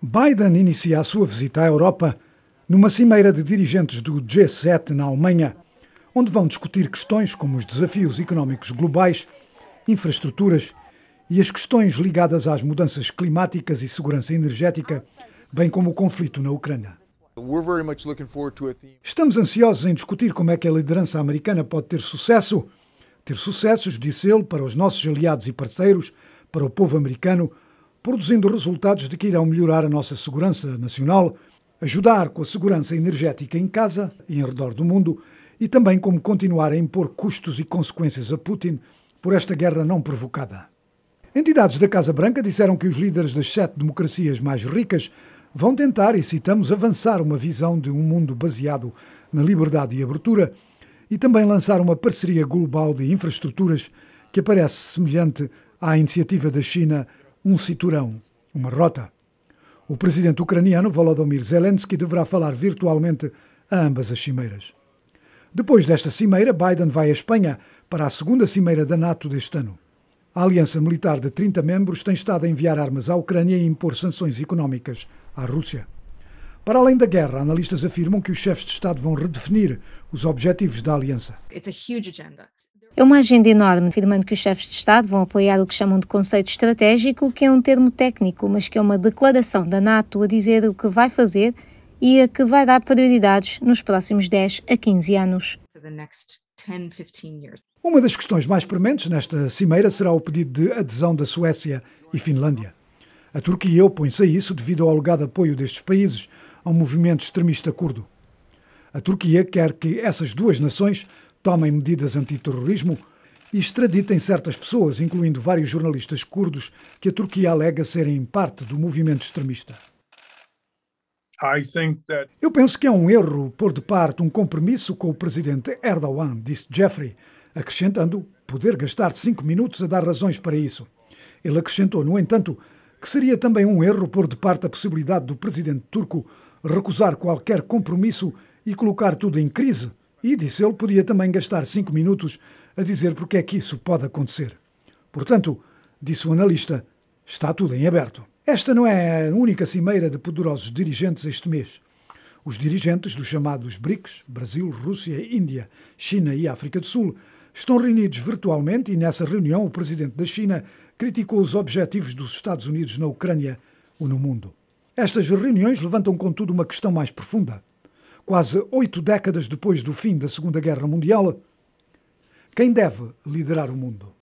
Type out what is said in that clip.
Biden inicia a sua visita à Europa numa cimeira de dirigentes do G7 na Alemanha, onde vão discutir questões como os desafios económicos globais, infraestruturas e as questões ligadas às mudanças climáticas e segurança energética, bem como o conflito na Ucrânia. Estamos ansiosos em discutir como é que a liderança americana pode ter sucesso. Ter sucessos, disse ele, para os nossos aliados e parceiros, para o povo americano, produzindo resultados de que irão melhorar a nossa segurança nacional, ajudar com a segurança energética em casa e em redor do mundo e também como continuar a impor custos e consequências a Putin por esta guerra não provocada. Entidades da Casa Branca disseram que os líderes das sete democracias mais ricas vão tentar, e citamos, avançar uma visão de um mundo baseado na liberdade e abertura e também lançar uma parceria global de infraestruturas que aparece semelhante à iniciativa da China um cinturão, uma rota. O presidente ucraniano Volodymyr Zelensky deverá falar virtualmente a ambas as cimeiras. Depois desta cimeira, Biden vai à Espanha para a segunda cimeira da NATO deste ano. A aliança militar de 30 membros tem estado a enviar armas à Ucrânia e impor sanções económicas à Rússia. Para além da guerra, analistas afirmam que os chefes de Estado vão redefinir os objetivos da aliança. É uma agenda enorme, afirmando que os chefes de Estado vão apoiar o que chamam de conceito estratégico, que é um termo técnico, mas que é uma declaração da NATO a dizer o que vai fazer e a que vai dar prioridades nos próximos 10 a 15 anos. Uma das questões mais prementes nesta cimeira será o pedido de adesão da Suécia e Finlândia. A Turquia opõe-se a isso devido ao alegado apoio destes países a um movimento extremista curdo. A Turquia quer que essas duas nações tomem medidas antiterrorismo e extraditem certas pessoas, incluindo vários jornalistas curdos que a Turquia alega serem parte do movimento extremista. Eu penso que é um erro pôr de parte um compromisso com o presidente Erdogan, disse Jeffrey, acrescentando poder gastar cinco minutos a dar razões para isso. Ele acrescentou, no entanto, que seria também um erro pôr de parte a possibilidade do presidente turco recusar qualquer compromisso e colocar tudo em crise e, disse ele, podia também gastar cinco minutos a dizer porque é que isso pode acontecer. Portanto, disse o analista, está tudo em aberto. Esta não é a única cimeira de poderosos dirigentes este mês. Os dirigentes dos chamados BRICS, Brasil, Rússia, Índia, China e África do Sul, estão reunidos virtualmente e nessa reunião o presidente da China criticou os objetivos dos Estados Unidos na Ucrânia ou no mundo. Estas reuniões levantam, contudo, uma questão mais profunda quase oito décadas depois do fim da Segunda Guerra Mundial, quem deve liderar o mundo?